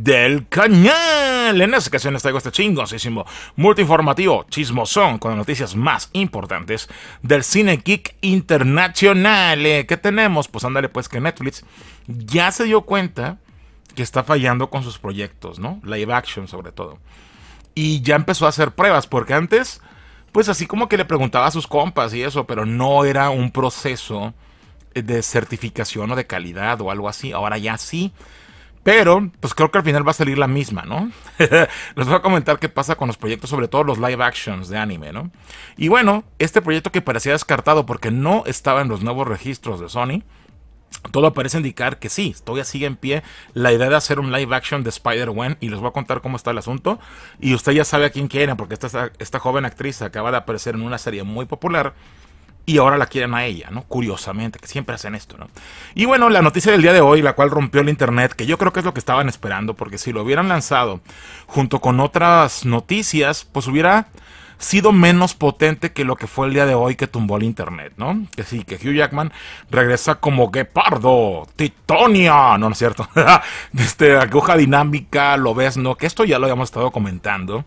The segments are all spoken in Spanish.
del canal. En esta ocasión les traigo este chingosísimo multiinformativo chismosón con las noticias más importantes del cine geek internacional. Eh, ¿Qué tenemos? Pues ándale, pues que Netflix ya se dio cuenta que está fallando con sus proyectos, ¿no? Live action sobre todo. Y ya empezó a hacer pruebas, porque antes, pues así como que le preguntaba a sus compas y eso, pero no era un proceso eh, de certificación o de calidad o algo así. Ahora ya sí. Pero, pues creo que al final va a salir la misma, ¿no? Les voy a comentar qué pasa con los proyectos, sobre todo los live actions de anime, ¿no? Y bueno, este proyecto que parecía descartado porque no estaba en los nuevos registros de Sony, todo parece indicar que sí, todavía sigue en pie la idea de hacer un live action de Spider-Man y les voy a contar cómo está el asunto. Y usted ya sabe a quién quiere, porque esta joven actriz acaba de aparecer en una serie muy popular y ahora la quieren a ella, ¿no? Curiosamente, que siempre hacen esto, ¿no? Y bueno, la noticia del día de hoy, la cual rompió el internet, que yo creo que es lo que estaban esperando, porque si lo hubieran lanzado junto con otras noticias, pues hubiera sido menos potente que lo que fue el día de hoy que tumbó el internet, ¿no? Que sí, que Hugh Jackman regresa como Gepardo Titonia, no, no es cierto, este, aguja dinámica, lo ves, ¿no? Que esto ya lo habíamos estado comentando.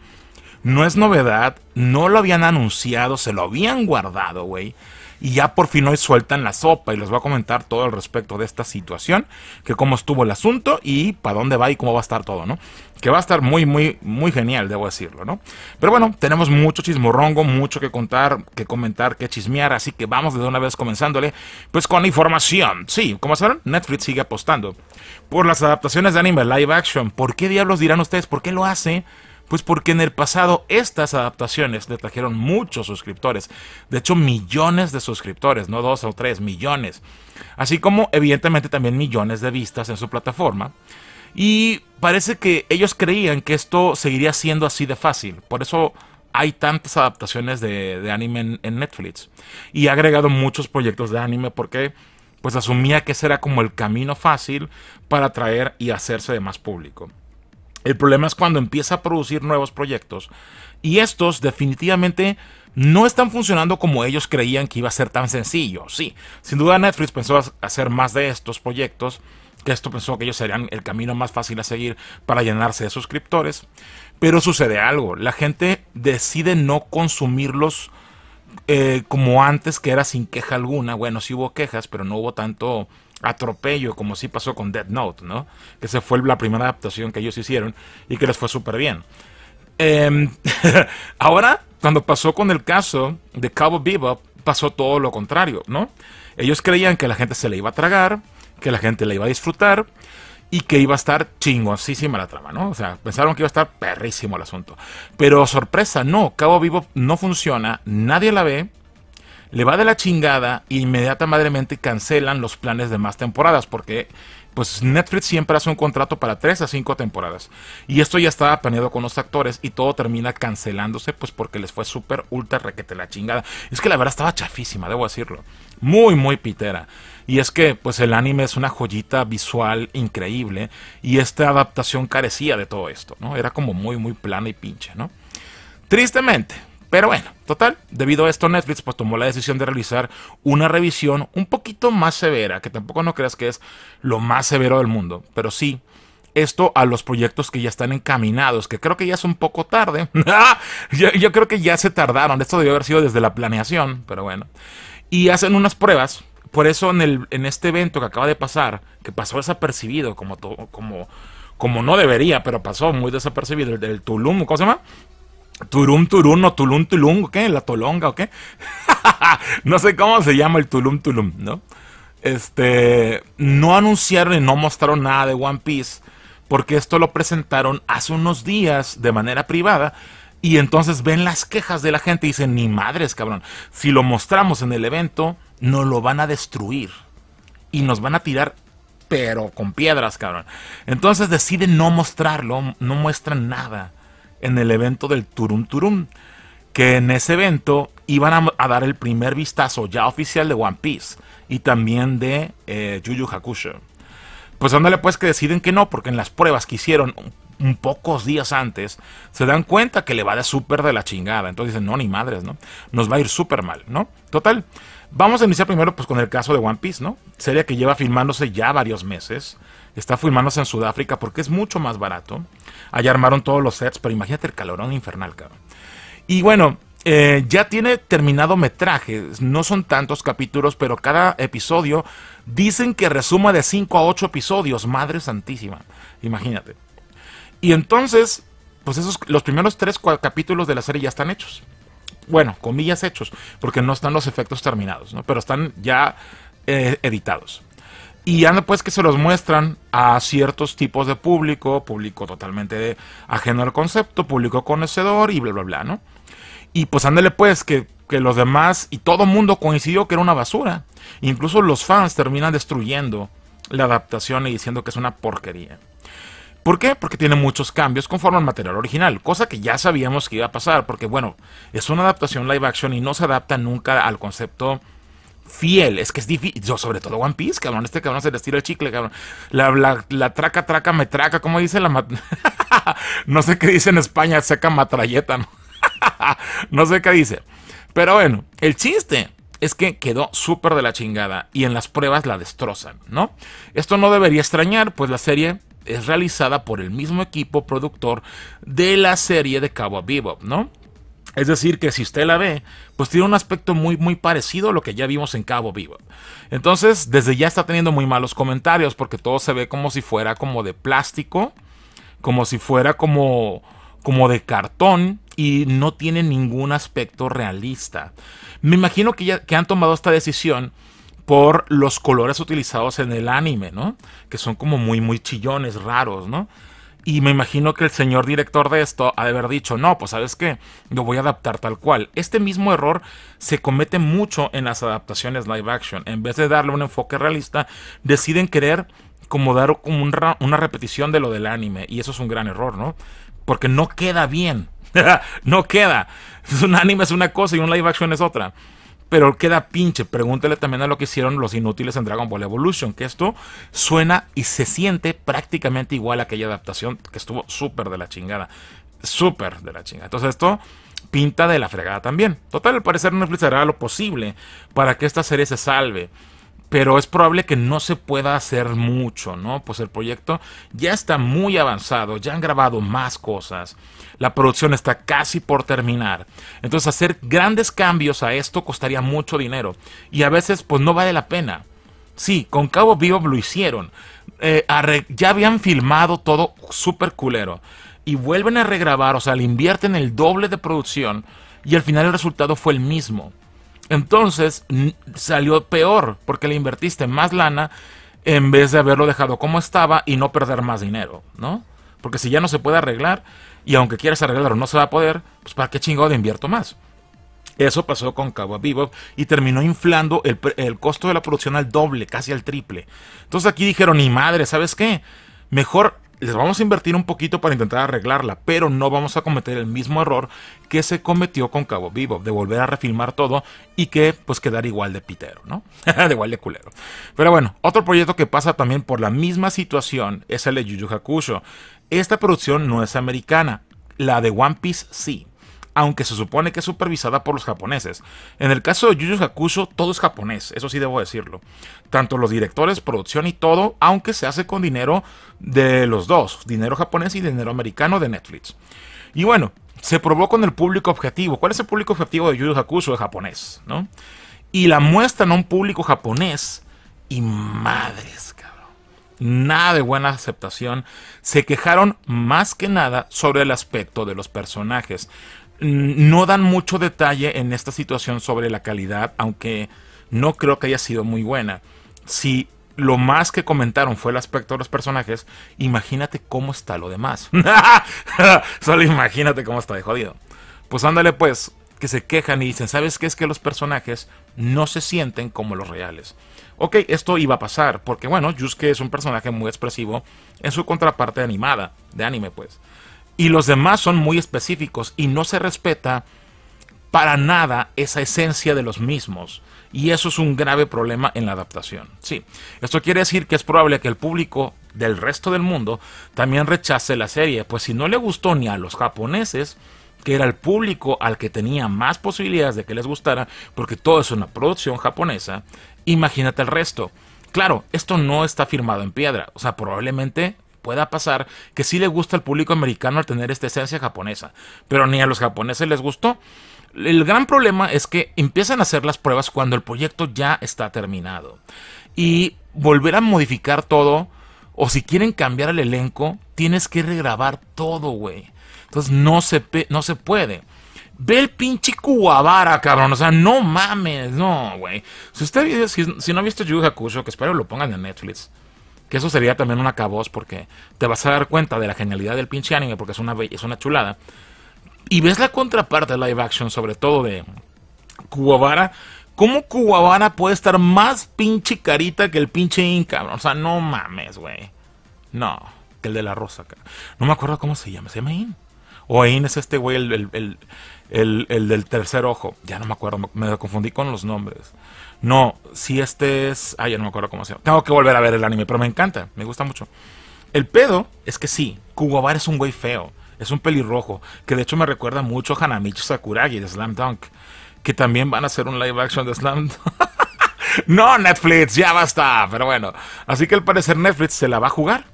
No es novedad, no lo habían anunciado, se lo habían guardado, güey. Y ya por fin hoy sueltan la sopa y les voy a comentar todo al respecto de esta situación, que cómo estuvo el asunto y para dónde va y cómo va a estar todo, ¿no? Que va a estar muy, muy, muy genial, debo decirlo, ¿no? Pero bueno, tenemos mucho chismorrongo, mucho que contar, que comentar, que chismear, así que vamos de una vez comenzándole, pues con la información. Sí, como saben, Netflix sigue apostando por las adaptaciones de anime live action. ¿Por qué diablos dirán ustedes? ¿Por qué lo hace? Pues porque en el pasado estas adaptaciones le trajeron muchos suscriptores, de hecho millones de suscriptores, no dos o tres, millones, así como evidentemente también millones de vistas en su plataforma. Y parece que ellos creían que esto seguiría siendo así de fácil, por eso hay tantas adaptaciones de, anime en, Netflix. Y ha agregado muchos proyectos de anime porque pues asumía que ese era como el camino fácil para atraer y hacerse de más público. El problema es cuando empieza a producir nuevos proyectos y estos definitivamente no están funcionando como ellos creían que iba a ser tan sencillo. Sí, sin duda Netflix pensó hacer más de estos proyectos, que esto pensó que ellos serían el camino más fácil a seguir para llenarse de suscriptores, pero sucede algo, la gente decide no consumirlos eh, como antes, que era sin queja alguna. Bueno, sí hubo quejas, pero no hubo tanto atropello, como sí pasó con Dead Note, ¿no? Que esa fue la primera adaptación que ellos hicieron y que les fue súper bien. Em, ahora, cuando pasó con el caso de Cabo Vivo, pasó todo lo contrario, ¿no? Ellos creían que la gente se le iba a tragar, que la gente le iba a disfrutar y que iba a estar chingosísima la trama, ¿no? O sea, pensaron que iba a estar perrísimo el asunto. Pero sorpresa, no, Cabo Vivo no funciona, nadie la ve, le va de la chingada y e inmediatamente cancelan los planes de más temporadas porque pues Netflix siempre hace un contrato para 3 a 5 temporadas. Y esto ya estaba planeado con los actores y todo termina cancelándose pues porque les fue súper ultra requete la chingada. Es que la verdad estaba chafísima, debo decirlo. Muy, muy pitera. Y es que pues el anime es una joyita visual increíble y esta adaptación carecía de todo esto, ¿no? Era como muy, muy plana y pinche, ¿no? Tristemente, pero bueno, total, debido a esto Netflix pues tomó la decisión de realizar una revisión un poquito más severa, que tampoco no creas que es lo más severo del mundo, pero sí esto a los proyectos que ya están encaminados, que creo que ya es un poco tarde. yo, creo que ya se tardaron, esto debió haber sido desde la planeación, pero bueno. Y hacen unas pruebas, por eso en, el, en este evento que acaba de pasar, que pasó desapercibido, como, como, como no debería, pero pasó muy desapercibido, el, del Tulum, ¿cómo se llama? Turum Turum, no Tulum Tulum, qué? La Tolonga, ¿o qué? no sé cómo se llama el Tulum Tulum, ¿no? Este, no anunciaron y no mostraron nada de One Piece, porque esto lo presentaron hace unos días de manera privada, y entonces ven las quejas de la gente y dicen, ni madres, cabrón, si lo mostramos en el evento, nos lo van a destruir, y nos van a tirar, pero con piedras, cabrón. Entonces deciden no mostrarlo, no muestran nada en el evento del Turum Turum, que en ese evento iban a, dar el primer vistazo ya oficial de One Piece y también de eh, Yuyu Hakusho. Pues ándale pues que deciden que no, porque en las pruebas que hicieron un pocos días antes, se dan cuenta que le va de súper de la chingada. Entonces dicen, no, ni madres, ¿no? Nos va a ir súper mal, ¿no? Total. Vamos a iniciar primero pues, con el caso de One Piece, ¿no? Serie que lleva filmándose ya varios meses está filmándose en Sudáfrica porque es mucho más barato. Allá armaron todos los sets, pero imagínate el calorón infernal, cabrón. Y bueno, eh, ya tiene terminado metraje, no son tantos capítulos, pero cada episodio dicen que resuma de 5 a 8 episodios, Madre Santísima, imagínate. Y entonces, pues esos, los primeros 3 capítulos de la serie ya están hechos. Bueno, comillas hechos, porque no están los efectos terminados, ¿no? pero están ya eh, editados. Y anda pues que se los muestran a ciertos tipos de público, público totalmente ajeno al concepto, público conocedor y bla, bla, bla, ¿no? Y pues ándale pues que, que los demás y todo mundo coincidió que era una basura. Incluso los fans terminan destruyendo la adaptación y diciendo que es una porquería. ¿Por qué? Porque tiene muchos cambios conforme al material original, cosa que ya sabíamos que iba a pasar, porque bueno, es una adaptación live action y no se adapta nunca al concepto fiel. Es que es difícil. Yo, sobre todo One Piece, cabrón. Este cabrón se le estira el chicle, cabrón. La, traca, traca, me traca. como dice la No sé qué dice en España, seca matralleta, ¿no? no sé qué dice. Pero bueno, el chiste es que quedó súper de la chingada y en las pruebas la destrozan, ¿no? Esto no debería extrañar, pues la serie es realizada por el mismo equipo productor de la serie de Cabo Bebop, ¿no? Es decir, que si usted la ve, pues tiene un aspecto muy, muy parecido a lo que ya vimos en Cabo Vivo. Entonces, desde ya está teniendo muy malos comentarios porque todo se ve como si fuera como de plástico, como si fuera como, como de cartón y no tiene ningún aspecto realista. Me imagino que, ya, que han tomado esta decisión por los colores utilizados en el anime, ¿no? Que son como muy, muy chillones, raros, ¿no? Y me imagino que el señor director de esto ha de haber dicho, no, pues sabes qué, lo voy a adaptar tal cual. Este mismo error se comete mucho en las adaptaciones live action. En vez de darle un enfoque realista, deciden querer como dar una repetición de lo del anime. Y eso es un gran error, ¿no? Porque no queda bien. no queda. Un anime es una cosa y un live action es otra pero queda pinche. Pregúntele también a lo que hicieron los inútiles en Dragon Ball Evolution, que esto suena y se siente prácticamente igual a aquella adaptación que estuvo súper de la chingada. Súper de la chingada. Entonces esto pinta de la fregada también. Total, al parecer Netflix hará lo posible para que esta serie se salve pero es probable que no se pueda hacer mucho, ¿no? Pues el proyecto ya está muy avanzado, ya han grabado más cosas, la producción está casi por terminar. Entonces hacer grandes cambios a esto costaría mucho dinero y a veces pues no vale la pena. Sí, con Cabo Vivo lo hicieron. Eh, ya habían filmado todo súper culero y vuelven a regrabar, o sea, le invierten el doble de producción y al final el resultado fue el mismo. Entonces salió peor porque le invertiste más lana en vez de haberlo dejado como estaba y no perder más dinero, ¿no? Porque si ya no se puede arreglar y aunque quieras arreglarlo no se va a poder, pues para qué chingado invierto más. Eso pasó con Cabo Vivo y terminó inflando el, el, costo de la producción al doble, casi al triple. Entonces aquí dijeron, ni madre, ¿sabes qué? Mejor les vamos a invertir un poquito para intentar arreglarla, pero no vamos a cometer el mismo error que se cometió con Cabo Vivo, de volver a refilmar todo y que pues quedar igual de pitero, ¿no? de igual de culero. Pero bueno, otro proyecto que pasa también por la misma situación es el de Yu Yu Hakusho. Esta producción no es americana, la de One Piece sí aunque se supone que es supervisada por los japoneses. En el caso de Jujutsu Hakusho, todo es japonés, eso sí debo decirlo. Tanto los directores, producción y todo, aunque se hace con dinero de los dos, dinero japonés y dinero americano de Netflix. Y bueno, se probó con el público objetivo. ¿Cuál es el público objetivo de Jujutsu Hakusho? El japonés, ¿no? Y la muestran a un público japonés y madres, cabrón. Nada de buena aceptación. Se quejaron más que nada sobre el aspecto de los personajes no dan mucho detalle en esta situación sobre la calidad, aunque no creo que haya sido muy buena. Si lo más que comentaron fue el aspecto de los personajes, imagínate cómo está lo demás. Solo imagínate cómo está de jodido. Pues ándale pues, que se quejan y dicen, ¿sabes qué es que los personajes no se sienten como los reales? Ok, esto iba a pasar, porque bueno, Yusuke es un personaje muy expresivo en su contraparte animada, de anime pues y los demás son muy específicos y no se respeta para nada esa esencia de los mismos. Y eso es un grave problema en la adaptación. Sí, esto quiere decir que es probable que el público del resto del mundo también rechace la serie, pues si no le gustó ni a los japoneses, que era el público al que tenía más posibilidades de que les gustara, porque todo es una producción japonesa, imagínate el resto. Claro, esto no está firmado en piedra, o sea, probablemente pueda pasar que sí le gusta al público americano al tener esta esencia japonesa, pero ni a los japoneses les gustó. El gran problema es que empiezan a hacer las pruebas cuando el proyecto ya está terminado. Y volver a modificar todo, o si quieren cambiar el elenco, tienes que regrabar todo, güey. Entonces no se, no se puede. Ve el pinche Kuwabara, cabrón. O sea, no mames, no, güey. Si usted si, no ha visto Yu Hakusho, que espero lo pongan en Netflix. Que eso sería también un acabos porque te vas a dar cuenta de la genialidad del pinche anime porque es una, es una chulada. Y ves la contraparte de live action, sobre todo de Kuwabara. ¿Cómo Kuwabara puede estar más pinche carita que el pinche Inca? O sea, no mames, güey. No, que el de la rosa, No me acuerdo cómo se llama. ¿Se llama In? O In es este güey, el, el, del tercer ojo. Ya no me acuerdo, me confundí con los nombres. No, si este es. Ah, ya no me acuerdo cómo se llama. Tengo que volver a ver el anime, pero me encanta, me gusta mucho. El pedo es que sí, Kugobar es un güey feo, es un pelirrojo, que de hecho me recuerda mucho a Hanamichi Sakuragi de Slam Dunk, que también van a hacer un live action de Slam Dunk. no, Netflix, ya basta, pero bueno. Así que al parecer Netflix se la va a jugar.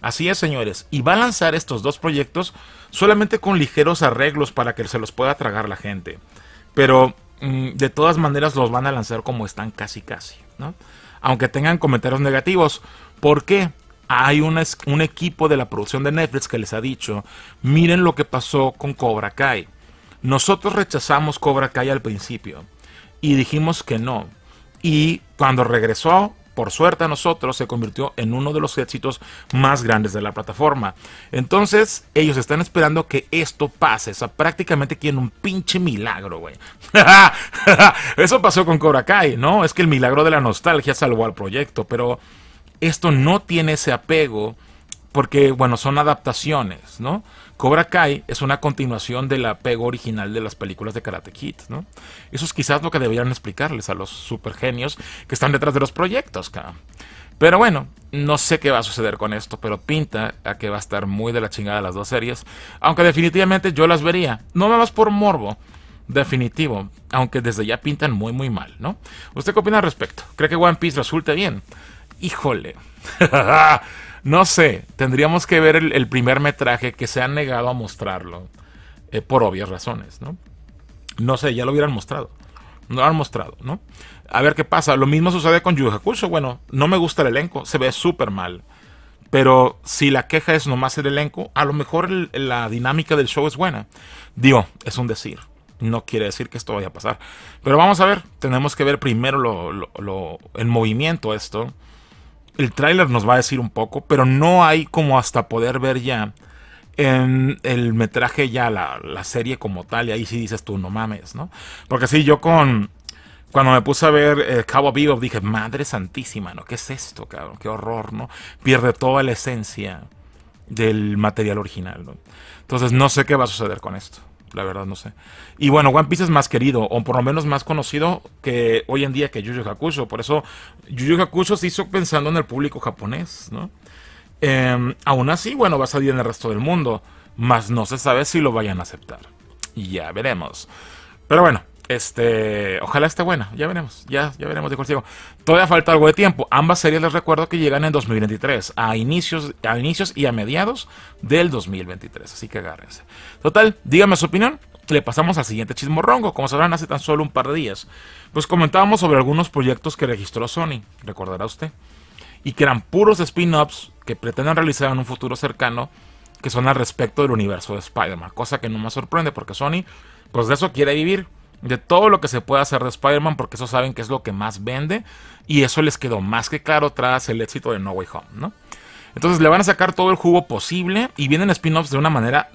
Así es, señores, y va a lanzar estos dos proyectos solamente con ligeros arreglos para que se los pueda tragar la gente. Pero Mm, de todas maneras los van a lanzar como están casi casi, ¿no? Aunque tengan comentarios negativos. porque Hay un, un equipo de la producción de Netflix que les ha dicho, miren lo que pasó con Cobra Kai. Nosotros rechazamos Cobra Kai al principio y dijimos que no. Y cuando regresó, por suerte a nosotros, se convirtió en uno de los éxitos más grandes de la plataforma. Entonces, ellos están esperando que esto pase. O sea, prácticamente quieren un pinche milagro, güey. Eso pasó con Cobra Kai, ¿no? Es que el milagro de la nostalgia salvó al proyecto, pero esto no tiene ese apego porque, bueno, son adaptaciones, ¿no? Cobra Kai es una continuación del apego original de las películas de Karate Kid, ¿no? Eso es quizás lo que deberían explicarles a los supergenios que están detrás de los proyectos, ¿ca? Pero bueno, no sé qué va a suceder con esto, pero pinta a que va a estar muy de la chingada las dos series, aunque definitivamente yo las vería, no nada más por morbo, definitivo, aunque desde ya pintan muy muy mal, ¿no? ¿Usted qué opina al respecto? ¿Cree que One Piece resulte bien? Híjole. No sé, tendríamos que ver el, primer metraje que se han negado a mostrarlo eh, por obvias razones, ¿no? No sé, ya lo hubieran mostrado. No lo han mostrado, ¿no? A ver qué pasa. Lo mismo sucede con Yu Hakusho. Bueno, no me gusta el elenco, se ve súper mal. Pero si la queja es nomás el elenco, a lo mejor la dinámica del show es buena. Digo, es un decir. No quiere decir que esto vaya a pasar. Pero vamos a ver. Tenemos que ver primero el movimiento esto. El tráiler nos va a decir un poco, pero no hay como hasta poder ver ya en el metraje ya, la, serie como tal, y ahí sí dices tú, no mames, ¿no? Porque si yo con... Cuando me puse a ver eh, Cabo Vivo dije, madre santísima, ¿no? ¿Qué es esto, cabrón? Qué horror, ¿no? Pierde toda la esencia del material original, ¿no? Entonces no sé qué va a suceder con esto la verdad no sé. Y bueno, One Piece es más querido, o por lo menos más conocido que hoy en día que Yu Yu Hakusho. Por eso Yu Yu Hakusho se hizo pensando en el público japonés, ¿no? Em, aún así, bueno, va a salir en el resto del mundo, mas no se sabe si lo vayan a aceptar. Ya veremos. Pero bueno, este, ojalá esté buena, ya veremos, ya, ya veremos de consigo. Todavía falta algo de tiempo. Ambas series les recuerdo que llegan en 2023, a inicios, a inicios y a mediados del 2023, así que agárrense. Total, dígame su opinión. Le pasamos al siguiente chismorrongo, como sabrán hace tan solo un par de días. Pues comentábamos sobre algunos proyectos que registró Sony, recordará usted, y que eran puros spin-offs que pretenden realizar en un futuro cercano, que son al respecto del universo de Spider-Man, cosa que no me sorprende porque Sony, pues de eso quiere vivir de todo lo que se puede hacer de Spider-Man, porque eso saben que es lo que más vende, y eso les quedó más que claro tras el éxito de No Way Home, ¿no? Entonces le van a sacar todo el jugo posible y vienen spin-offs de una manera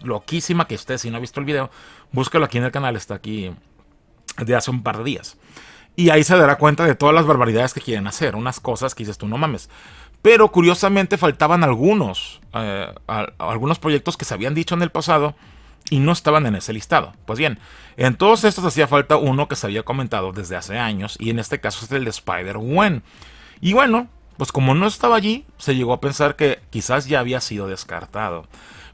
loquísima que usted, si no ha visto el video, búscalo aquí en el canal, está aquí de hace un par de días. Y ahí se dará cuenta de todas las barbaridades que quieren hacer, unas cosas que dices tú, no mames. Pero curiosamente faltaban algunos, eh, algunos proyectos que se habían dicho en el pasado y no estaban en ese listado. Pues bien, en todos estos hacía falta uno que se había comentado desde hace años y en este caso es el de Spider-Gwen. Y bueno, pues como no estaba allí, se llegó a pensar que quizás ya había sido descartado.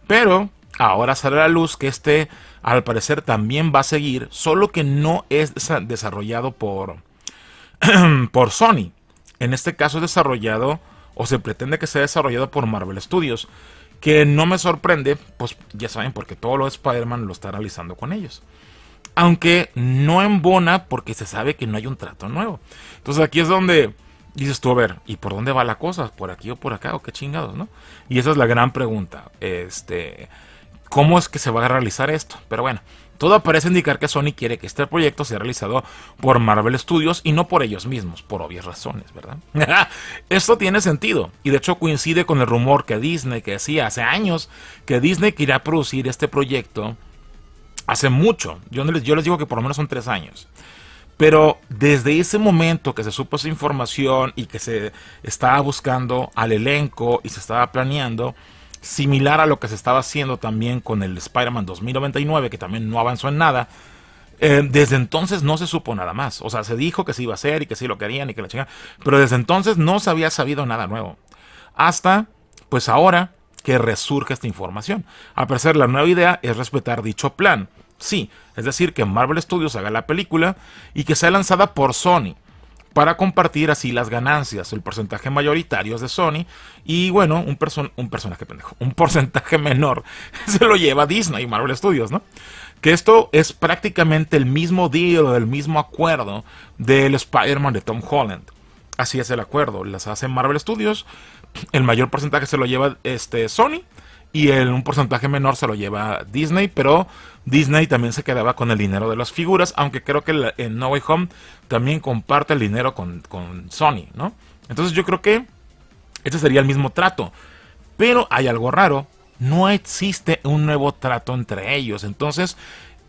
Pero ahora sale a la luz que este al parecer también va a seguir, solo que no es desarrollado por, por Sony. En este caso es desarrollado o se pretende que sea desarrollado por Marvel Studios. Que no me sorprende, pues ya saben, porque todo lo de Spider-Man lo está realizando con ellos. Aunque no embona porque se sabe que no hay un trato nuevo. Entonces aquí es donde dices tú, a ver, ¿y por dónde va la cosa? ¿Por aquí o por acá? ¿O qué chingados, no? Y esa es la gran pregunta. Este, ¿Cómo es que se va a realizar esto? Pero bueno, todo parece indicar que Sony quiere que este proyecto sea realizado por Marvel Studios y no por ellos mismos, por obvias razones, ¿verdad? Esto tiene sentido y de hecho coincide con el rumor que Disney, que decía hace años, que Disney quería producir este proyecto hace mucho. Yo, les, yo les digo que por lo menos son tres años. Pero desde ese momento que se supo esa información y que se estaba buscando al elenco y se estaba planeando, similar a lo que se estaba haciendo también con el Spider-Man 2099, que también no avanzó en nada. Eh, desde entonces no se supo nada más. O sea, se dijo que se iba a hacer y que sí lo querían y que la chingada. Pero desde entonces no se había sabido nada nuevo. Hasta, pues ahora que resurge esta información. a parecer, la nueva idea es respetar dicho plan. Sí, es decir, que Marvel Studios haga la película y que sea lanzada por Sony para compartir así las ganancias. El porcentaje mayoritario es de Sony y bueno, un, un personaje pendejo, un porcentaje menor se lo lleva Disney y Marvel Studios, ¿no? Que esto es prácticamente el mismo deal, el mismo acuerdo del Spider-Man de Tom Holland. Así es el acuerdo, las hace Marvel Studios, el mayor porcentaje se lo lleva este Sony y el, un porcentaje menor se lo lleva Disney, pero Disney también se quedaba con el dinero de las figuras, aunque creo que en No Way Home también comparte el dinero con, Sony, ¿no? Entonces yo creo que este sería el mismo trato, pero hay algo raro, no existe un nuevo trato entre ellos, entonces,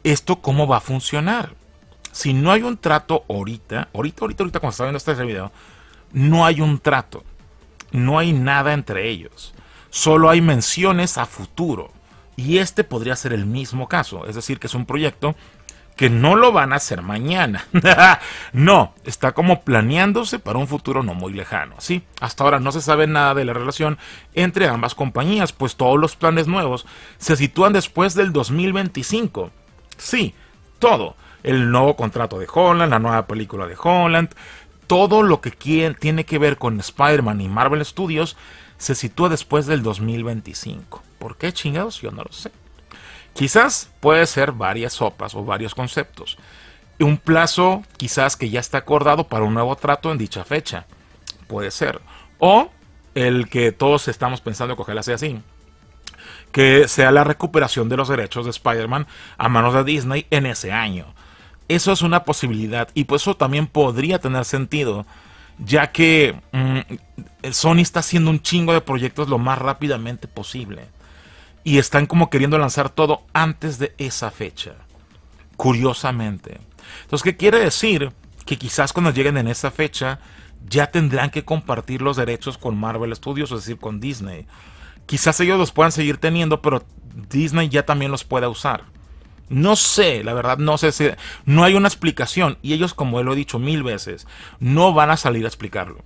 ¿esto cómo va a funcionar? Si no hay un trato ahorita, ahorita, ahorita, ahorita, cuando está viendo este video, no hay un trato, no hay nada entre ellos solo hay menciones a futuro. Y este podría ser el mismo caso, es decir, que es un proyecto que no lo van a hacer mañana. no, está como planeándose para un futuro no muy lejano, ¿sí? Hasta ahora no se sabe nada de la relación entre ambas compañías, pues todos los planes nuevos se sitúan después del 2025. Sí, todo. El nuevo contrato de Holland, la nueva película de Holland, todo lo que tiene que ver con Spider-Man y Marvel Studios se sitúa después del 2025. ¿Por qué chingados? Yo no lo sé. Quizás puede ser varias sopas o varios conceptos. Un plazo quizás que ya está acordado para un nuevo trato en dicha fecha. Puede ser. O el que todos estamos pensando que así así. Que sea la recuperación de los derechos de Spider-Man a manos de Disney en ese año. Eso es una posibilidad y por pues eso también podría tener sentido ya que mm, Sony está haciendo un chingo de proyectos lo más rápidamente posible. Y están como queriendo lanzar todo antes de esa fecha. Curiosamente. Entonces, ¿qué quiere decir? Que quizás cuando lleguen en esa fecha ya tendrán que compartir los derechos con Marvel Studios, es decir, con Disney. Quizás ellos los puedan seguir teniendo, pero Disney ya también los pueda usar. No sé, la verdad, no sé si no hay una explicación. Y ellos, como él lo he dicho mil veces, no van a salir a explicarlo.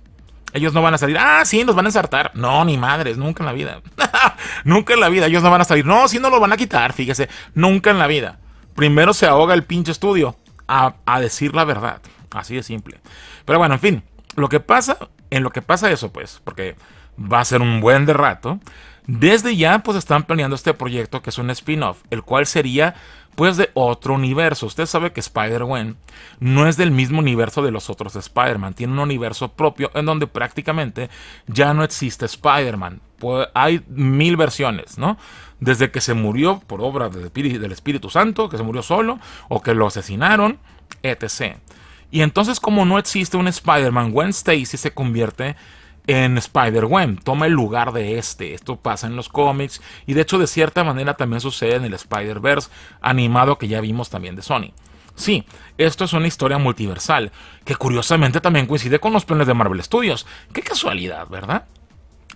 Ellos no van a salir, ah, sí, nos van a ensartar. No, ni madres, nunca en la vida. nunca en la vida, ellos no van a salir. No, sí, no lo van a quitar, fíjese, nunca en la vida. Primero se ahoga el pinche estudio a, a decir la verdad. Así de simple. Pero bueno, en fin, lo que pasa, en lo que pasa eso, pues, porque va a ser un buen de rato. Desde ya, pues están planeando este proyecto que es un spin-off, el cual sería Después pues, de otro universo. Usted sabe que Spider-Gwen no es del mismo universo de los otros Spider-Man, tiene un universo propio en donde prácticamente ya no existe Spider-Man. Pues, hay mil versiones, ¿no? Desde que se murió por obra del Espíritu Santo, que se murió solo, o que lo asesinaron, etc. Y entonces como no existe un Spider-Man, Gwen Stacy se convierte en Spider-Gwen, toma el lugar de este. Esto pasa en los cómics y de hecho de cierta manera también sucede en el Spider-Verse animado que ya vimos también de Sony. Sí, esto es una historia multiversal, que curiosamente también coincide con los planes de Marvel Studios. Qué casualidad, ¿verdad?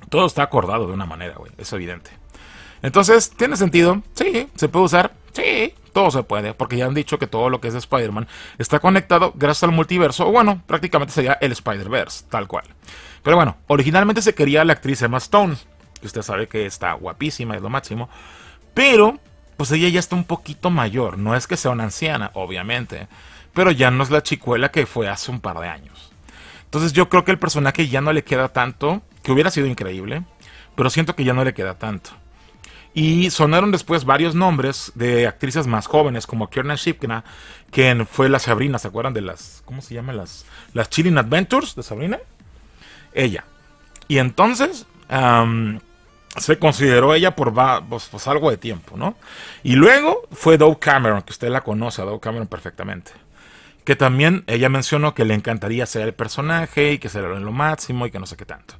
Todo está acordado de una manera, güey, es evidente. Entonces, ¿tiene sentido? Sí, se puede usar, sí, todo se puede, porque ya han dicho que todo lo que es de Spider-Man está conectado gracias al multiverso, o bueno, prácticamente sería el Spider-Verse, tal cual. Pero bueno, originalmente se quería la actriz Emma Stone, que usted sabe que está guapísima, es lo máximo. Pero, pues ella ya está un poquito mayor, no es que sea una anciana, obviamente, pero ya no es la chicuela que fue hace un par de años. Entonces yo creo que el personaje ya no le queda tanto, que hubiera sido increíble, pero siento que ya no le queda tanto. Y sonaron después varios nombres de actrices más jóvenes, como Kiernan Shipkina, quien fue la Sabrina, ¿se acuerdan de las, ¿cómo se llama? Las, las Chilling Adventures de Sabrina ella. Y entonces se consideró ella por pues, pues, algo de tiempo, ¿no? Y luego fue Doe Cameron, que usted la conoce, a Doe Cameron perfectamente. Que también ella mencionó que le encantaría ser el personaje y que será lo máximo y que no sé qué tanto.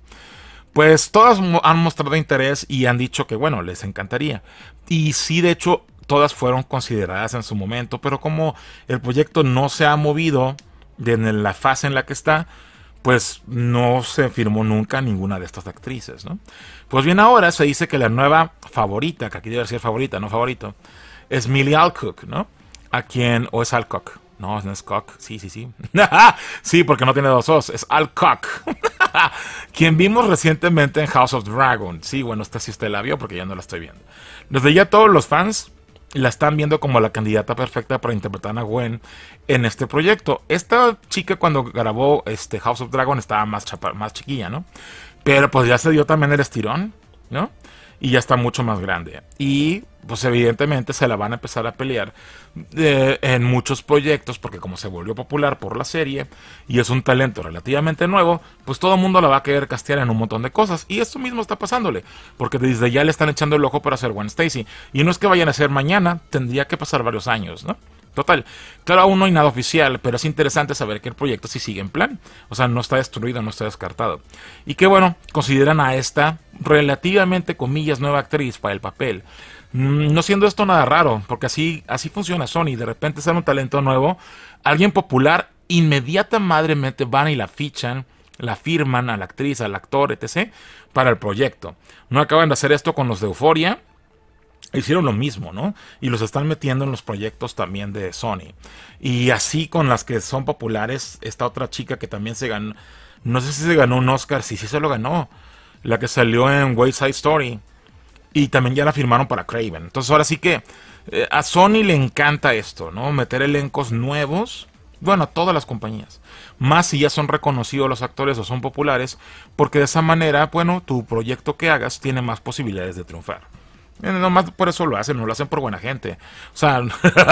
Pues todas han mostrado interés y han dicho que, bueno, les encantaría. Y sí, de hecho, todas fueron consideradas en su momento, pero como el proyecto no se ha movido De la fase en la que está, pues no se firmó nunca ninguna de estas actrices, ¿no? Pues bien, ahora se dice que la nueva favorita, que aquí debe ser favorita, no favorito, es Millie Alcock, ¿no? A quien, o es Alcock, no, no es Cock, sí, sí, sí. sí, porque no tiene dos os, es Alcock, quien vimos recientemente en House of Dragon. Sí, bueno, esta sí usted la vio porque ya no la estoy viendo. Desde ya todos los fans la están viendo como la candidata perfecta para interpretar a Gwen en este proyecto. Esta chica cuando grabó este House of Dragon estaba más, más chiquilla, ¿no? Pero pues ya se dio también el estirón, ¿no? y ya está mucho más grande. Y pues evidentemente se la van a empezar a pelear eh, en muchos proyectos porque como se volvió popular por la serie y es un talento relativamente nuevo, pues todo el mundo la va a querer castear en un montón de cosas. Y esto mismo está pasándole, porque desde ya le están echando el ojo para hacer One Stacy. Y no es que vayan a hacer mañana, tendría que pasar varios años, ¿no? Total, claro, aún no hay nada oficial, pero es interesante saber que el proyecto sí sigue en plan. O sea, no está destruido, no está descartado. Y que bueno, consideran a esta relativamente, comillas, nueva actriz para el papel. Mm, no siendo esto nada raro, porque así, así funciona Sony. De repente sale un talento nuevo, alguien popular, inmediata madremente van y la fichan, la firman a la actriz, al actor, etc. para el proyecto. No acaban de hacer esto con los de Euforia. Hicieron lo mismo, ¿no? Y los están metiendo en los proyectos también de Sony. Y así con las que son populares, esta otra chica que también se ganó, no sé si se ganó un Oscar, si sí se lo ganó la que salió en Wayside Story. Y también ya la firmaron para Craven. Entonces ahora sí que eh, a Sony le encanta esto, ¿no? Meter elencos nuevos. Bueno, a todas las compañías. Más si ya son reconocidos los actores o son populares. Porque de esa manera, bueno, tu proyecto que hagas tiene más posibilidades de triunfar. Eh, no más por eso lo hacen, no lo hacen por buena gente. O sea,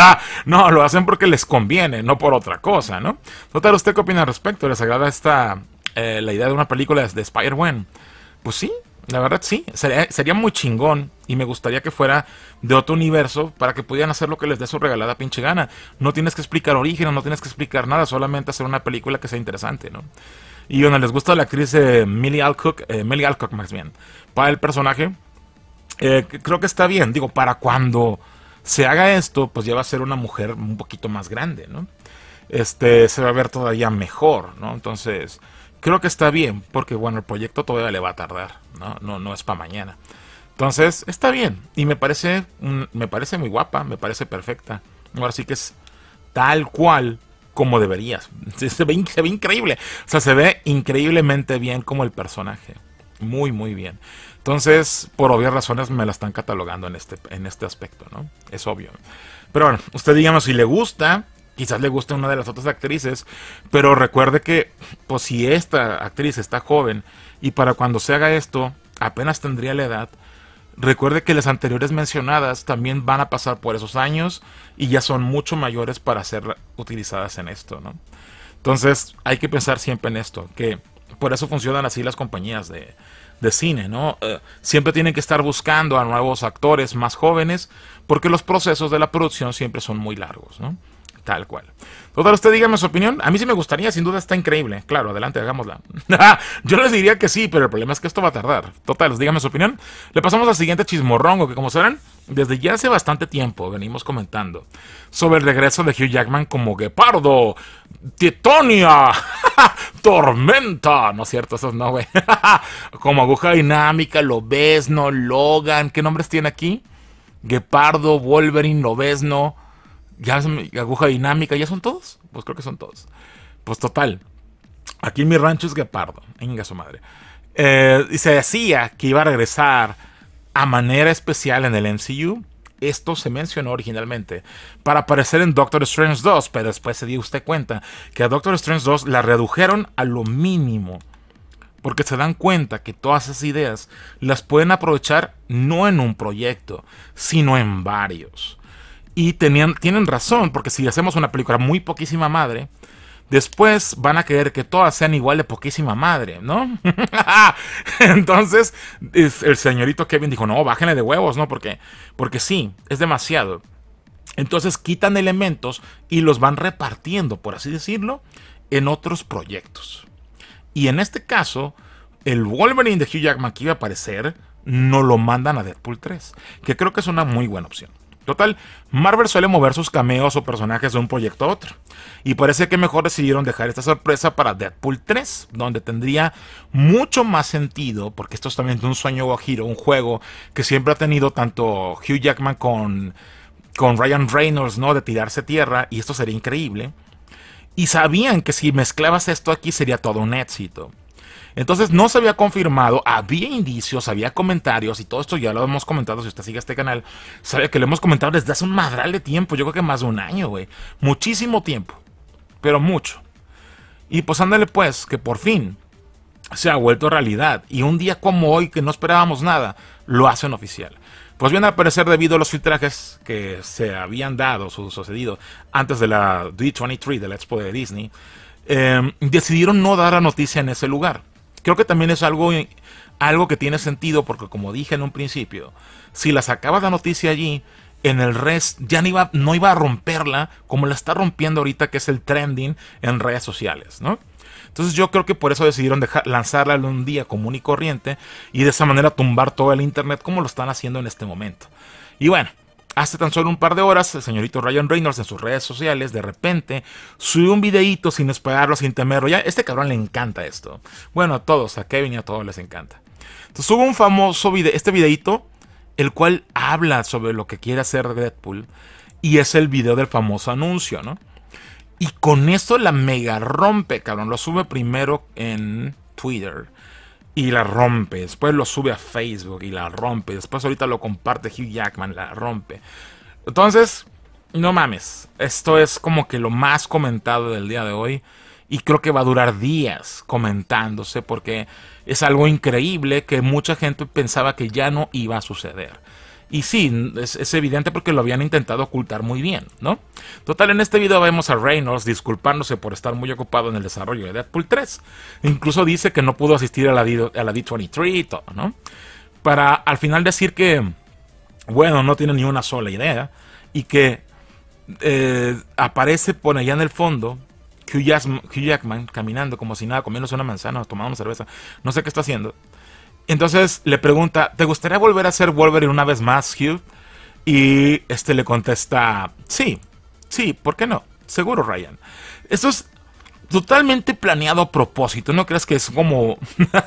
no, lo hacen porque les conviene, no por otra cosa, ¿no? Total, ¿usted qué opina al respecto? ¿Les agrada esta, eh, la idea de una película de Spider-Man? Pues sí, la verdad sí, sería, muy chingón y me gustaría que fuera de otro universo para que pudieran hacer lo que les dé su regalada pinche gana. No tienes que explicar orígenes, no tienes que explicar nada, solamente hacer una película que sea interesante, ¿no? Y bueno, les gusta la actriz de eh, Millie Alcock, eh, Millie Alcock más bien, para el personaje. Eh, creo que está bien, digo, para cuando se haga esto, pues ya va a ser una mujer un poquito más grande, ¿no? Este, se va a ver todavía mejor, ¿no? Entonces, creo que está bien, porque bueno, el proyecto todavía le va a tardar, no, no, es para mañana. Entonces, está bien. Y me parece, me parece muy guapa, me parece perfecta. Ahora sí que es tal cual como deberías. Se ve, increíble. O sea, se ve increíblemente bien como el personaje. Muy, muy bien. Entonces, por obvias razones me la están catalogando en este, en este aspecto, ¿no? Es obvio. Pero bueno, usted dígame si le gusta, quizás le guste una de las otras actrices, pero recuerde que, pues si esta actriz está joven y para cuando se haga esto, apenas tendría la edad, recuerde que las anteriores mencionadas también van a pasar por esos años y ya son mucho mayores para ser utilizadas en esto, ¿no? Entonces hay que pensar siempre en esto, que por eso funcionan así las compañías de, cine, ¿no? Eh, siempre tienen que estar buscando a nuevos actores más jóvenes porque los procesos de la producción siempre son muy largos, ¿no? Tal cual. Total, pues, usted dígame su opinión. A mí sí me gustaría, sin duda está increíble. Claro, adelante, hagámosla. Yo les diría que sí, pero el problema es que esto va a tardar. Total, dígame su opinión. Le pasamos al siguiente chismorrongo, que como saben desde ya hace bastante tiempo venimos comentando sobre el regreso de Hugh Jackman como Gepardo Titonia, Tormenta, ¿no es cierto? Esos no, güey. como aguja dinámica, no, Logan, ¿qué nombres tiene aquí? Gepardo Wolverine, Lobesno ya aguja dinámica, ya son todos. Pues creo que son todos. Pues total. Aquí en mi rancho es Guepardo. Venga su madre. Eh, y se decía que iba a regresar a manera especial en el MCU. Esto se mencionó originalmente para aparecer en Doctor Strange 2, pero después se dio usted cuenta que a Doctor Strange 2 la redujeron a lo mínimo. Porque se dan cuenta que todas esas ideas las pueden aprovechar no en un proyecto, sino en varios. Y tienen razón, porque si hacemos una película muy poquísima madre, después van a querer que todas sean igual de poquísima madre, ¿no? Entonces, el señorito Kevin dijo, no, bájenle de huevos, ¿no? Porque, porque sí, es demasiado. Entonces quitan elementos y los van repartiendo, por así decirlo, en otros proyectos. Y en este caso, el Wolverine de Hugh Jackman que iba a aparecer, no lo mandan a Deadpool 3, que creo que es una muy buena opción. Total, Marvel suele mover sus cameos o personajes de un proyecto a otro, y parece que mejor decidieron dejar esta sorpresa para Deadpool 3, donde tendría mucho más sentido, porque esto es también un sueño guajiro, un juego que siempre ha tenido tanto Hugh Jackman con, con Ryan Reynolds, ¿no? De tirarse tierra, y esto sería increíble. Y sabían que si mezclabas esto aquí sería todo un éxito. Entonces no se había confirmado, había indicios, había comentarios y todo esto ya lo hemos comentado, si usted sigue este canal, sabe que lo hemos comentado desde hace un madral de tiempo, yo creo que más de un año, güey. Muchísimo tiempo, pero mucho. Y pues ándale pues, que por fin se ha vuelto realidad y un día como hoy que no esperábamos nada, lo hacen oficial. Pues bien, al parecer, debido a los filtrajes que se habían dado, sucedido antes de la D23, de la expo de Disney, eh, decidieron no dar la noticia en ese lugar. Creo que también es algo, algo que tiene sentido porque como dije en un principio, si la sacaba la noticia allí, en el res ya no iba, no iba a romperla como la está rompiendo ahorita que es el trending en redes sociales, ¿no? Entonces yo creo que por eso decidieron dejar, lanzarla en un día común y corriente y de esa manera tumbar todo el internet como lo están haciendo en este momento. Y bueno, Hace tan solo un par de horas, el señorito Ryan Reynolds en sus redes sociales, de repente, sube un videíto sin esperarlo, sin temerlo. Ya, este cabrón le encanta esto. Bueno, a todos, a Kevin y a todos les encanta. Entonces, subo un famoso video, este videito, el cual habla sobre lo que quiere hacer Deadpool. Y es el video del famoso anuncio, ¿no? Y con esto la mega rompe, cabrón. Lo sube primero en Twitter y la rompe. Después lo sube a Facebook y la rompe. Después ahorita lo comparte Hugh Jackman, la rompe. Entonces, no mames. Esto es como que lo más comentado del día de hoy. Y creo que va a durar días comentándose porque es algo increíble que mucha gente pensaba que ya no iba a suceder. Y sí, es, evidente porque lo habían intentado ocultar muy bien, ¿no? Total, en este video vemos a Reynolds disculpándose por estar muy ocupado en el desarrollo de Deadpool 3. Incluso dice que no pudo asistir a la, D, 23 y todo, ¿no? Para al final decir que, bueno, no tiene ni una sola idea y que eh, aparece por allá en el fondo Hugh Jackman, caminando como si nada, comiéndose una manzana o tomando cerveza, no sé qué está haciendo entonces le pregunta, ¿te gustaría volver a ser Wolverine una vez más, Hugh? Y este le contesta, sí, sí, ¿por qué no? Seguro, Ryan. Esto es totalmente planeado a propósito. No creas que es como.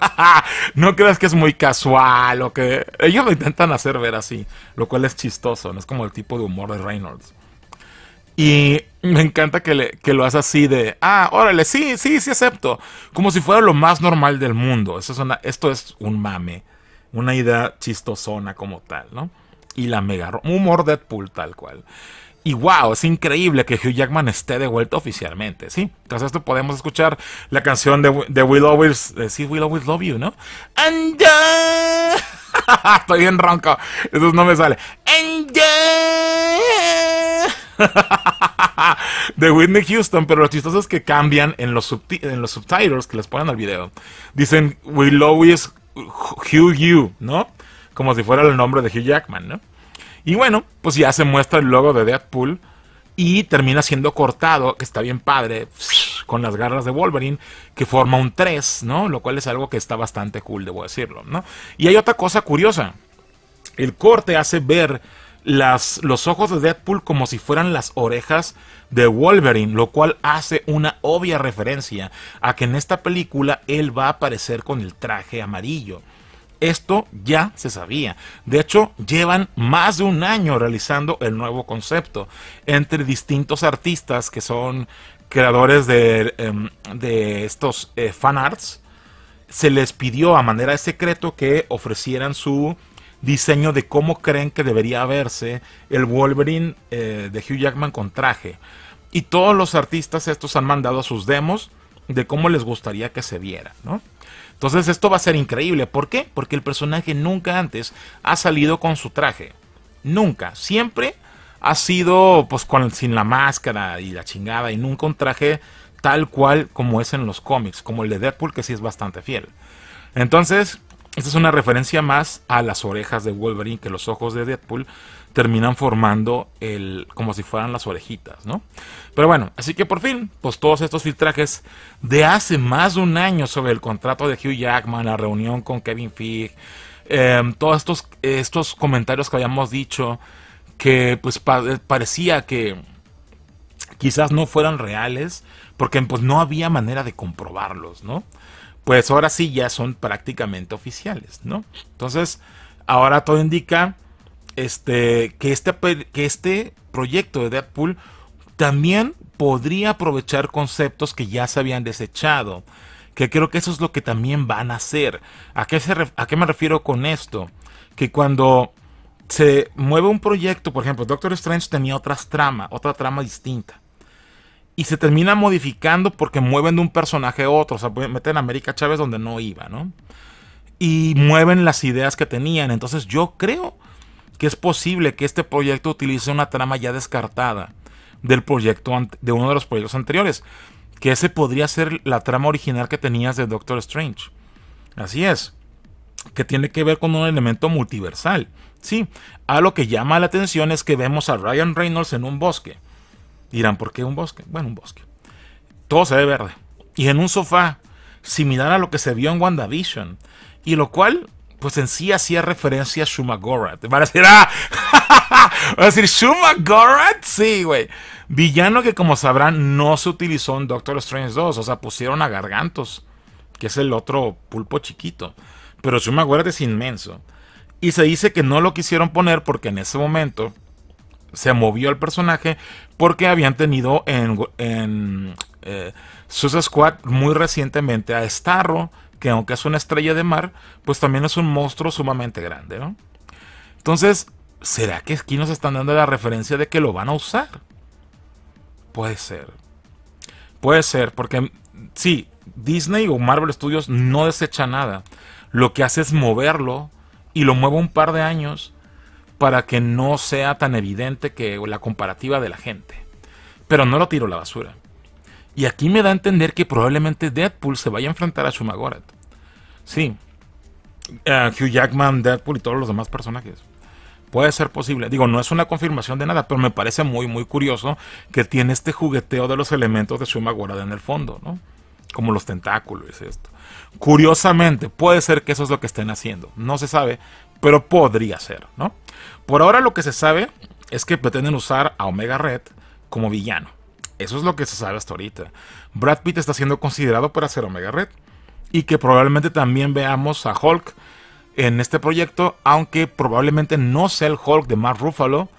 no creas que es muy casual o que. Ellos lo intentan hacer ver así, lo cual es chistoso. No es como el tipo de humor de Reynolds. Y me encanta que, le, que, lo hace así de, ah, órale, sí, sí, sí acepto. Como si fuera lo más normal del mundo. esto es un mame. Una idea chistosona como tal, ¿no? Y la mega... Humor Deadpool tal cual. Y wow, es increíble que Hugh Jackman esté de vuelta oficialmente, ¿sí? Tras esto podemos escuchar la canción de, de Will Always... Eh, sí, Will Always Love You, ¿no? And Estoy bien ronco. Eso no me sale. And de Whitney Houston, pero lo chistoso es que cambian en los, en subtitles que les ponen al video. Dicen Will Always Hugh You, ¿no? Como si fuera el nombre de Hugh Jackman, ¿no? Y bueno, pues ya se muestra el logo de Deadpool y termina siendo cortado, que está bien padre, con las garras de Wolverine, que forma un 3, ¿no? Lo cual es algo que está bastante cool, debo decirlo, ¿no? Y hay otra cosa curiosa. El corte hace ver las, los ojos de Deadpool como si fueran las orejas de Wolverine, lo cual hace una obvia referencia a que en esta película él va a aparecer con el traje amarillo. Esto ya se sabía. De hecho, llevan más de un año realizando el nuevo concepto entre distintos artistas que son creadores de, em, de estos eh, fanarts. Se les pidió a manera de secreto que ofrecieran su diseño de cómo creen que debería verse el Wolverine eh, de Hugh Jackman con traje. Y todos los artistas estos han mandado sus demos de cómo les gustaría que se viera, ¿no? Entonces esto va a ser increíble. ¿Por qué? Porque el personaje nunca antes ha salido con su traje. Nunca. Siempre ha sido pues sin la máscara y la chingada y nunca un traje tal cual como es en los cómics, como el de Deadpool que sí es bastante fiel. Entonces, esta es una referencia más a las orejas de Wolverine, que los ojos de Deadpool terminan formando el, como si fueran las orejitas, ¿no? Pero bueno, así que por fin, pues todos estos filtrajes de hace más de un año sobre el contrato de Hugh Jackman, la reunión con Kevin Feige, em, todos estos, estos comentarios que habíamos dicho, que pues eh, parecía que quizás no fueran reales, porque pues no había manera de comprobarlos, ¿no? pues ahora sí ya son prácticamente oficiales, ¿no? Entonces, ahora todo indica este, este que, este, proyecto de Deadpool también podría aprovechar conceptos que ya se habían desechado, que creo que eso es lo que también van a hacer. ¿A qué, ¿A qué me refiero con esto? Que cuando se mueve un proyecto, por ejemplo, Doctor Strange tenía otras trama, otra trama distinta y se termina modificando porque mueven de un personaje a otro. O sea, meten a América Chávez donde no iba, ¿no? Y mueven las ideas que tenían. Entonces yo creo que es posible que este proyecto utilice una trama ya descartada del proyecto de uno de los proyectos anteriores. Que ese podría ser la trama original que tenías de Doctor Strange. Así es. Que tiene que ver con un elemento multiversal. Sí. A lo que llama la atención es que vemos a Ryan Reynolds en un bosque Dirán, ¿por qué un bosque? Bueno, un bosque. Todo se ve verde. Y en un sofá similar a lo que se vio en WandaVision. Y lo cual, pues en sí hacía referencia a Shumagorat. Van a decir, ¡ah! Van a decir, ¿Shumagorat? Sí, güey. Villano que, como sabrán, no se utilizó en Doctor Strange 2. O sea, pusieron a Gargantos, que es el otro pulpo chiquito. Pero Shumagorat es inmenso. Y se dice que no lo quisieron poner porque en ese momento se movió el personaje porque habían tenido en, en eh, Squad muy recientemente a Starro, que aunque es una estrella de mar, pues también es un monstruo sumamente grande, ¿no? Entonces, ¿será que aquí nos están dando la referencia de que lo van a usar? Puede ser. Puede ser, porque sí, Disney o Marvel Studios no desecha nada. Lo que hace es moverlo y lo mueve un par de años para que no sea tan evidente que la comparativa de la gente. Pero no lo tiro a la basura. Y aquí me da a entender que probablemente Deadpool se vaya a enfrentar a Shumagorat. Sí. Eh, Hugh Jackman, Deadpool y todos los demás personajes. Puede ser posible. Digo, no es una confirmación de nada, pero me parece muy, muy curioso que tiene este jugueteo de los elementos de Shumagorat en el fondo, ¿no? Como los tentáculos y esto. Curiosamente, puede ser que eso es lo que estén haciendo. No se sabe, pero podría ser, ¿no? Por ahora lo que se sabe es que pretenden usar a Omega Red como villano. Eso es lo que se sabe hasta ahorita. Brad Pitt está siendo considerado para ser Omega Red y que probablemente también veamos a Hulk en este proyecto, aunque probablemente no sea el Hulk de Mark Ruffalo,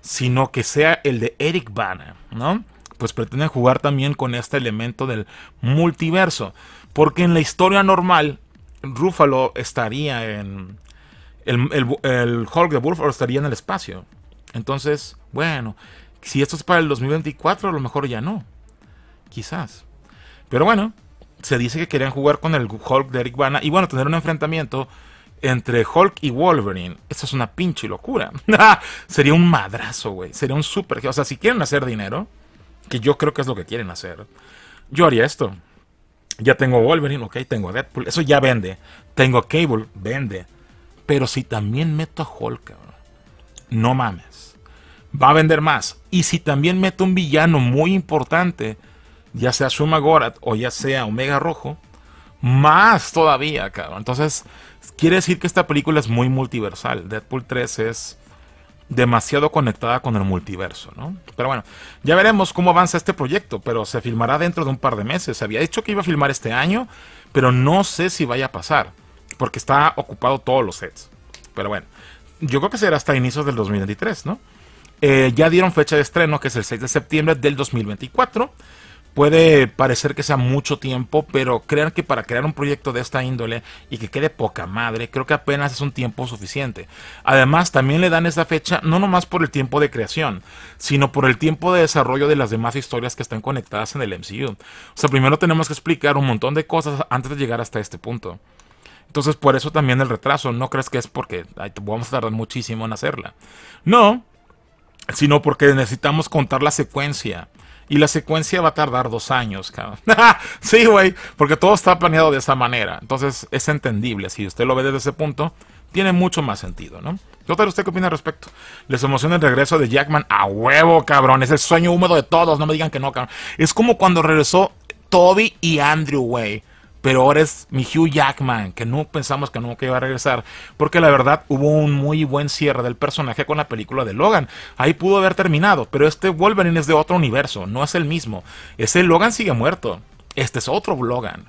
sino que sea el de Eric Bana, ¿no? Pues pretenden jugar también con este elemento del multiverso, porque en la historia normal Ruffalo estaría en el, Hulk de Wolf estaría en el espacio. Entonces, bueno, si esto es para el 2024, a lo mejor ya no. Quizás. Pero bueno, se dice que querían jugar con el Hulk de Eric Bana y bueno, tener un enfrentamiento entre Hulk y Wolverine. Esto es una pinche locura. Sería un madrazo, güey. Sería un super. O sea, si quieren hacer dinero, que yo creo que es lo que quieren hacer, yo haría esto. Ya tengo Wolverine, ok, tengo Deadpool. Eso ya vende. Tengo Cable, vende. Pero si también meto a Hulk, cabrón, no mames. Va a vender más. Y si también meto un villano muy importante, ya sea Shuma Gorat o ya sea Omega Rojo, más todavía, cabrón. Entonces, quiere decir que esta película es muy multiversal. Deadpool 3 es demasiado conectada con el multiverso, ¿no? Pero bueno, ya veremos cómo avanza este proyecto, pero se filmará dentro de un par de meses. había dicho que iba a filmar este año, pero no sé si vaya a pasar porque está ocupado todos los sets. Pero bueno, yo creo que será hasta inicios del 2023, ¿no? Eh, ya dieron fecha de estreno, que es el 6 de septiembre del 2024. Puede parecer que sea mucho tiempo, pero crean que para crear un proyecto de esta índole y que quede poca madre, creo que apenas es un tiempo suficiente. Además, también le dan esa fecha no nomás por el tiempo de creación, sino por el tiempo de desarrollo de las demás historias que están conectadas en el MCU. O sea, primero tenemos que explicar un montón de cosas antes de llegar hasta este punto. Entonces, por eso también el retraso. No crees que es porque vamos a tardar muchísimo en hacerla. No, sino porque necesitamos contar la secuencia. Y la secuencia va a tardar dos años, cabrón. sí, güey, porque todo está planeado de esa manera. Entonces, es entendible. Si usted lo ve desde ese punto, tiene mucho más sentido, ¿no? Total, ¿usted qué opina al respecto? ¿Les emociona el regreso de Jackman? A huevo, cabrón. Es el sueño húmedo de todos. No me digan que no, cabrón. Es como cuando regresó Toby y Andrew, güey pero ahora es mi Hugh Jackman, que no pensamos que nunca iba a regresar, porque la verdad hubo un muy buen cierre del personaje con la película de Logan. Ahí pudo haber terminado, pero este Wolverine es de otro universo, no es el mismo. Ese Logan sigue muerto. Este es otro Logan.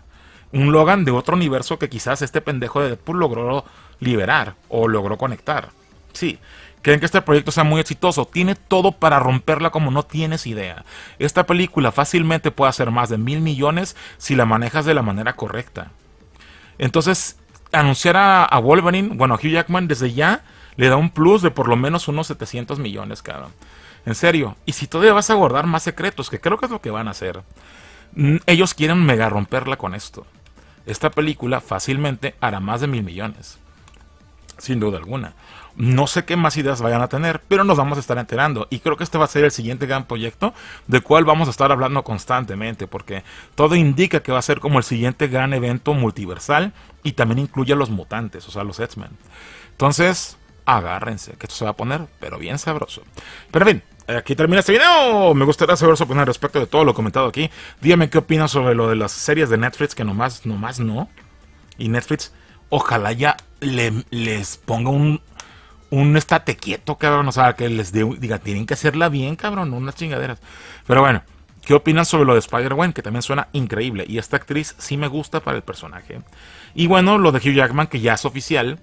Un Logan de otro universo que quizás este pendejo de Deadpool logró liberar o logró conectar. Sí, Creen que este proyecto sea muy exitoso. Tiene todo para romperla como no tienes idea. Esta película fácilmente puede hacer más de mil millones si la manejas de la manera correcta. Entonces, anunciar a, Wolverine, bueno, a Hugh Jackman desde ya le da un plus de por lo menos unos 700 millones, cada. En serio. Y si todavía vas a guardar más secretos, que creo que es lo que van a hacer. Mm, ellos quieren mega romperla con esto. Esta película fácilmente hará más de mil millones sin duda alguna. No sé qué más ideas vayan a tener, pero nos vamos a estar enterando. Y creo que este va a ser el siguiente gran proyecto De cual vamos a estar hablando constantemente, porque todo indica que va a ser como el siguiente gran evento multiversal y también incluye a los mutantes, o sea, los X-Men. Entonces, agárrense, que esto se va a poner, pero bien sabroso. Pero en fin, aquí termina este video. Me gustaría saber su opinión respecto de todo lo comentado aquí. Dígame qué opinas sobre lo de las series de Netflix, que nomás, nomás no. Y Netflix, ojalá ya les ponga un, un estate quieto, cabrón. O sea, que les diga, tienen que hacerla bien, cabrón, unas chingaderas. Pero bueno, ¿qué opinan sobre lo de Spider-Man? Que también suena increíble. Y esta actriz sí me gusta para el personaje. Y bueno, lo de Hugh Jackman, que ya es oficial.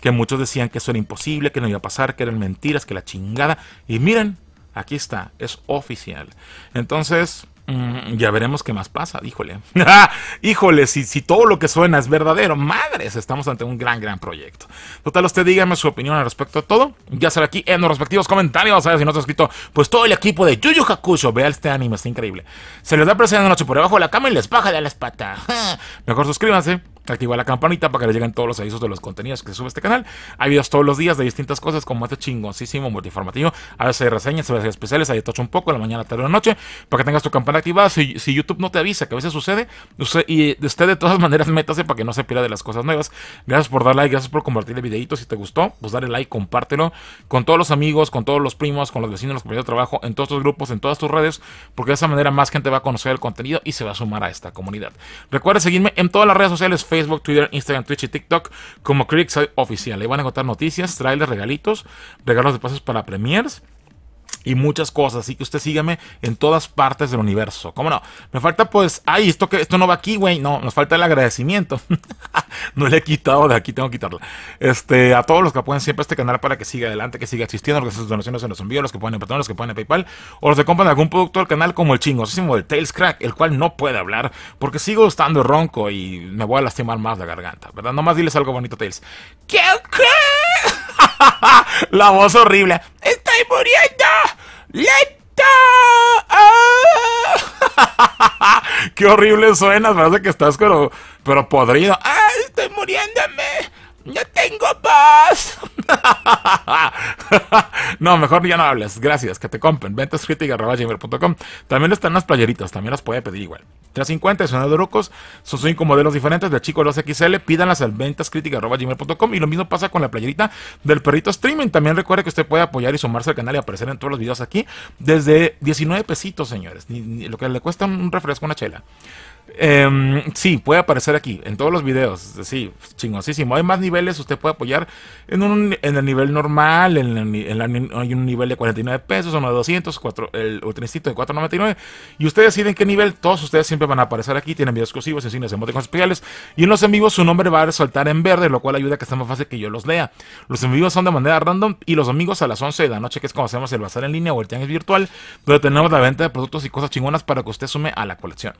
Que muchos decían que eso era imposible, que no iba a pasar, que eran mentiras, que la chingada. Y miren, Aquí está, es oficial. Entonces, mm, ya veremos qué más pasa. Híjole, híjole, si, si, todo lo que suena es verdadero, madres, estamos ante un gran, gran proyecto. Total, usted dígame su opinión al respecto a todo. Ya será aquí en los respectivos comentarios. ¿sabes? Si no ha escrito, pues todo el equipo de Yuyu Hakusho, vea este anime, está increíble. Se les da presión de noche por debajo de la cama y les baja de las patas. Mejor suscríbanse. Activa la campanita para que le lleguen todos los avisos de los contenidos que se sube a este canal. Hay videos todos los días de distintas cosas, como este chingoncísimo multiformativo. A veces hay reseñas, a veces especiales, hay tocho un poco, la mañana, tarde o noche, para que tengas tu campana activada. Si, YouTube no te avisa, que a veces sucede, y usted de todas maneras métase para que no se pierda de las cosas nuevas. Gracias por dar like, gracias por compartir el videito. Si te gustó, pues dale like, compártelo con todos los amigos, con todos los primos, con los vecinos, los compañeros de trabajo, en todos tus grupos, en todas tus redes, porque de esa manera más gente va a conocer el contenido y se va a sumar a esta comunidad. Recuerda seguirme en todas las redes sociales, Facebook, Facebook, Twitter, Instagram, Twitch y TikTok como Critics Oficial. Le van a encontrar noticias, trailers, regalitos, regalos de pasos para premiers y muchas cosas. Así que usted sígame en todas partes del universo. ¿Cómo no? Me falta pues, ay, esto que esto no va aquí, güey. No, nos falta el agradecimiento. no le he quitado de aquí, tengo que quitarla. Este, a todos los que apoyan siempre este canal para que siga adelante, que siga existiendo, los que sus donaciones En los envíos, los que pueden en los que pueden en PayPal, o los que compran algún producto del canal como el chingosísimo el Tails Crack, el cual no puede hablar porque sigo estando ronco y me voy a lastimar más la garganta, ¿verdad? Nomás diles algo bonito, Tails. ¿Qué? qué crack! La voz horrible. ¡Estoy muriendo! ¡Lento! ¡Ah! ¡Qué horrible suena! Parece que estás pero, pero podrido. ¡Ah, estoy muriéndome! ¡No tengo paz. no, mejor ya no hables. Gracias, que te compren. Ventascritica@gmail.com. También están las playeritas, también las puede pedir igual. 350 son de rucos, son cinco modelos diferentes del chico los XL. Pídanlas al Ventascritica@gmail.com y lo mismo pasa con la playerita del perrito streaming. También recuerde que usted puede apoyar y sumarse al canal y aparecer en todos los videos aquí desde 19 pesitos, señores. Lo que le cuesta un refresco, una chela. Em, sí, puede aparecer aquí, en todos los videos. Sí, chingosísimo. Hay más niveles, usted puede apoyar en, en el nivel normal. hay un nivel de 49 pesos, uno de 200, cuatro, el trencito de 4.99. Y ustedes en qué nivel. Todos ustedes siempre van a aparecer aquí. Tienen videos exclusivos, en cines, especiales. Y en los en su nombre va a resaltar en verde, lo cual ayuda a que sea más fácil que yo los lea. Los en son de manera random y los domingos a las 11 de la noche, que es como hacemos el bazar en línea o el tianguis virtual, donde tenemos la venta de productos y cosas chingonas para que usted sume a la colección.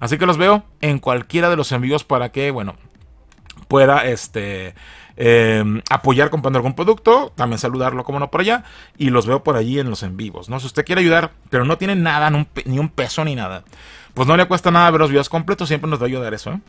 Así que los veo en cualquiera de los envíos para que, bueno, pueda este, em, apoyar comprando algún producto, también saludarlo como no por allá, y los veo por allí en los en vivos, ¿no? Si usted quiere ayudar, pero no tiene nada, ni un peso ni nada, pues no le cuesta nada ver los videos completos, siempre nos va a ayudar eso, ¿eh?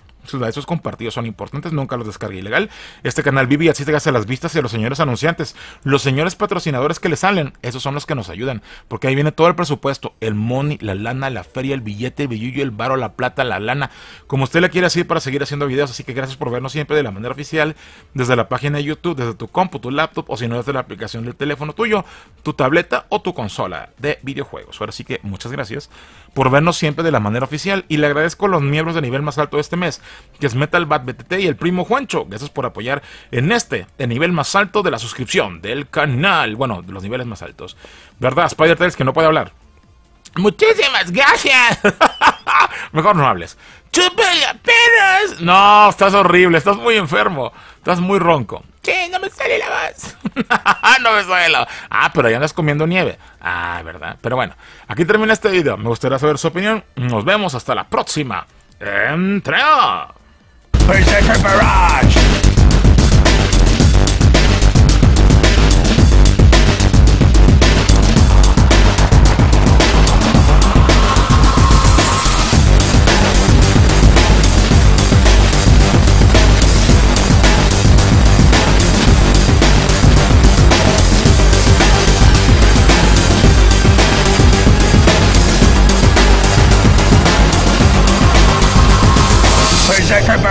esos compartidos son importantes, nunca los descargue ilegal. Este canal vive y así te a las vistas y a los señores anunciantes. Los señores patrocinadores que le salen, esos son los que nos ayudan, porque ahí viene todo el presupuesto, el money, la lana, la feria, el billete, el billuyo el baro la plata, la lana, como usted le quiere decir para seguir haciendo videos, así que gracias por vernos siempre de la manera oficial, desde la página de YouTube, desde tu compu, tu laptop, o si no, desde la aplicación del teléfono tuyo, tu tableta o tu consola de videojuegos. Ahora sí que muchas gracias por vernos siempre de la manera oficial y le agradezco a los miembros de nivel más alto de este mes que es Metal Bat BTT y el primo Juancho. Gracias por apoyar en este, el nivel más alto de la suscripción del canal. Bueno, de los niveles más altos. ¿Verdad, Spider Tales, que no puede hablar? Muchísimas gracias. Mejor no hables. peras! No, estás horrible, estás muy enfermo. Estás muy ronco. ¡Sí, no me sale la voz. no me Ah, pero ya andas comiendo nieve. Ah, verdad. Pero bueno, aquí termina este video. Me gustaría saber su opinión. Nos vemos hasta la próxima. Entra! Berserker Barrage! second